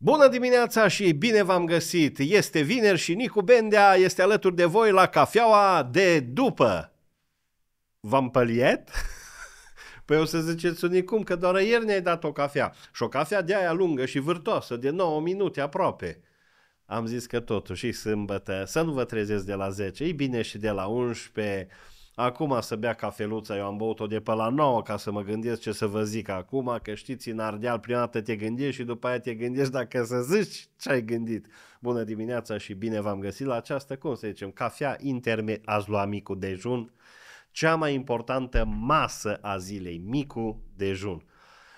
Bună dimineața și bine v-am găsit! Este vineri și Nicu Bendea este alături de voi la cafeaua de după. V-am păliet? Păi o să ziceți unii cum, că doar ieri ne-ai dat o cafea. Și o cafea de aia lungă și vârtoasă, de 9 minute aproape. Am zis că totuși sâmbătă, să nu vă trezeți de la 10, e bine și de la 11, acum să bea cafeluța, eu am băut-o de pe la 9 ca să mă gândesc ce să vă zic acum, că știți, în Ardeal prima dată te gândești și după aia te gândești dacă să zici ce ai gândit. Bună dimineața și bine v-am găsit la această, cum să zicem, cafea interme, ați lua micul dejun, cea mai importantă masă a zilei, micul dejun.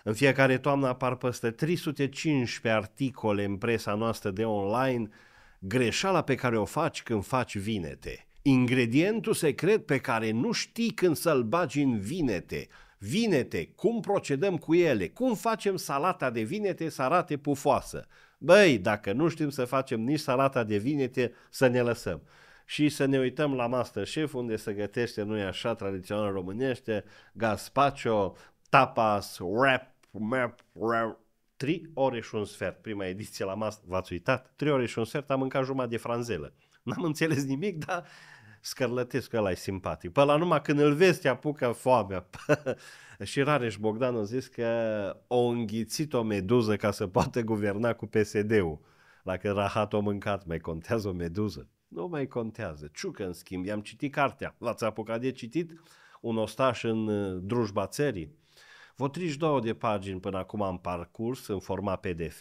În fiecare toamnă apar peste 315 articole în presa noastră de online, greșeala pe care o faci când faci vinete – ingredientul secret pe care nu știi când să-l bagi în vinete, vinete, cum procedăm cu ele, cum facem salata de vinete să arate pufoasă. Băi, dacă nu știm să facem nici salata de vinete, să ne lăsăm. Și să ne uităm la Masterchef, unde se gătește, nu așa, tradițional românește, gazpacho, tapas, wrap, map, wrap, 3 ore și un sfert, prima ediție la masă, v-ați uitat? 3 ore și un sfert am mâncat jumătate de franzelă n-am înțeles nimic, dar scărlătesc că ăla e simpatic. Pe la numai când îl vezi, te apucă foamea. și Rareș Bogdan a zis că o înghițit o meduză ca să poată guverna cu PSD-ul. La că Rahat o mâncat, mai contează o meduză? Nu mai contează. Ciucă, în schimb, i-am citit cartea. L-ați apucat de citit? Un ostaș în uh, drujba țării. Vă 32 de pagini până acum am parcurs în format PDF,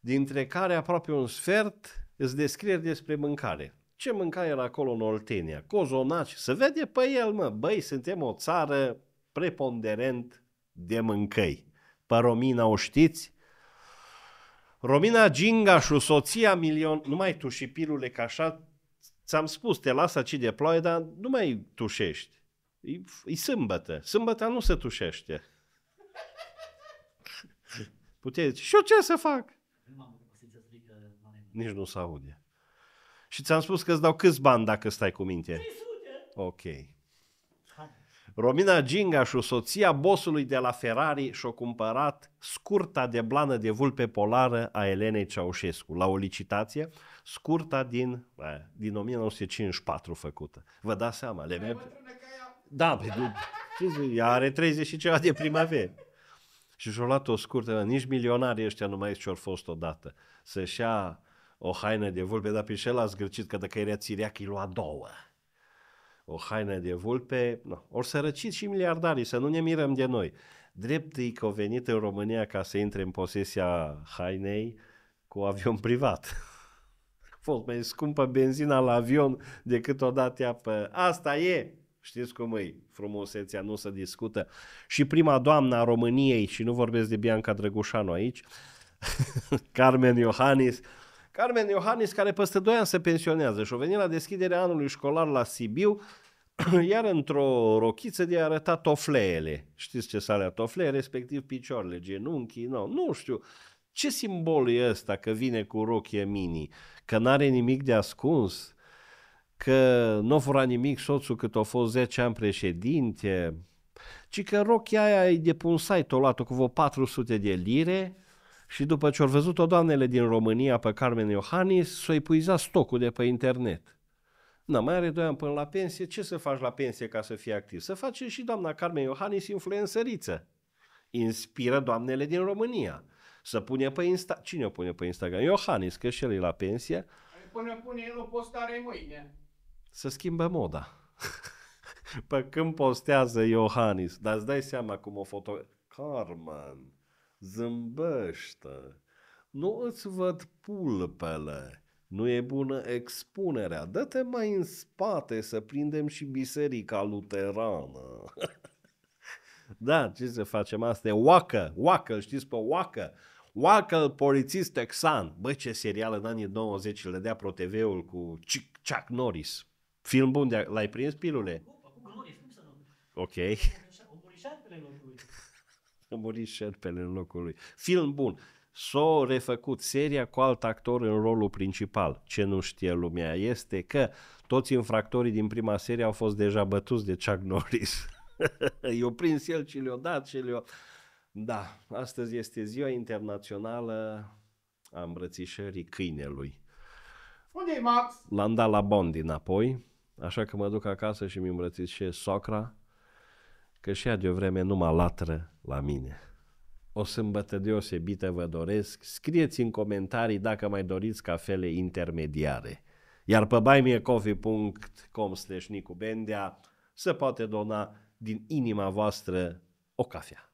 dintre care aproape un sfert îți descrieri despre mâncare. Ce mânca el acolo în Oltenia? Cozonaci. Se vede pe el, mă. Băi, suntem o țară preponderent de mâncăi. Pe Romina o știți? Romina Gingașu, soția milion... Numai tu și pilule, ca așa ți-am spus, te lasă aici de ploaie, dar nu mai tușești. E, e sâmbătă. Sâmbăta nu se tușește. Puteți. Și eu ce să fac? nici nu se aude. Și ți-am spus că îți dau câți bani dacă stai cu minte? 300. Ok. Romina Ginga și soția bosului de la Ferrari și-o cumpărat scurta de blană de vulpe polară a Elenei Ceaușescu la o licitație, scurta din, din 1954 făcută. Vă dați seama, le avem... Da, pe, păi, ce are 30 și ceva de primavere. Și și-o luat o scurtă, nici milionarii ăștia nu mai știu ce-au fost odată. Să-și ia o haină de vulpe, dar pe el a zgârcit că dacă era țiriac, îi lua două. O haină de vulpe, no. ori sărăcit și miliardarii, să nu ne mirăm de noi. Drept e că au venit în România ca să intre în posesia hainei cu avion privat. A fost mai scumpă benzina la avion decât o dată apă. Asta e! Știți cum e frumusețea, nu se discută. Și prima doamnă a României, și nu vorbesc de Bianca Drăgușanu aici, Carmen Iohannis, Carmen Iohannis, care peste 2 ani se pensionează și o venit la deschiderea anului școlar la Sibiu, iar într-o rochiță de a arăta tofleele. Știți ce s-alea toflee? Respectiv picioarele, genunchii, nu? nu știu. Ce simbol e ăsta că vine cu rochie mini? Că n-are nimic de ascuns? Că nu n-o fura nimic soțul cât a fost 10 ani președinte? Ci că rochia aia e de pe un site, o luat cu vreo 400 de lire, și după ce au văzut-o doamnele din România pe Carmen Iohannis, s-o epuizat stocul de pe internet. Na, mai are doi ani până la pensie, ce să faci la pensie ca să fii activ? Să face și doamna Carmen Iohannis influențăriță. Inspiră doamnele din România. Să pune pe Insta... Cine o pune pe Instagram? Iohannis, că și el e la pensie. Până pune el o postare mâine. Să schimbă moda. pe când postează Iohannis, dar îți dai seama cum o foto... Carmen zâmbește. Nu îți văd pulpele, nu e bună expunerea, dă-te mai în spate să prindem și biserica luterană. da, ce să facem? Asta e Waka, Waka, știți pe Waka? Waka, polițist texan. Băi, ce serial în anii 90 le dea ProTV-ul cu Chuck Norris. Film bun, de- l-ai prins pilule? Ok a murit șerpele în locul lui. Film bun. S-a refăcut seria cu alt actor în rolul principal. Ce nu știe lumea este că toți infractorii din prima serie au fost deja bătuți de Chuck Norris. I-o prins el și le-o dat și le-o... Da, astăzi este ziua internațională a îmbrățișării câinelui. Unde Max? L-am dat la Bond înapoi, așa că mă duc acasă și mi îmbrățișez socra că și ea de o vreme mă latră la mine. O sâmbătă deosebită vă doresc, scrieți în comentarii dacă mai doriți cafele intermediare. Iar pe buymeacoffee.com slash Nicu Bendea se poate dona din inima voastră o cafea.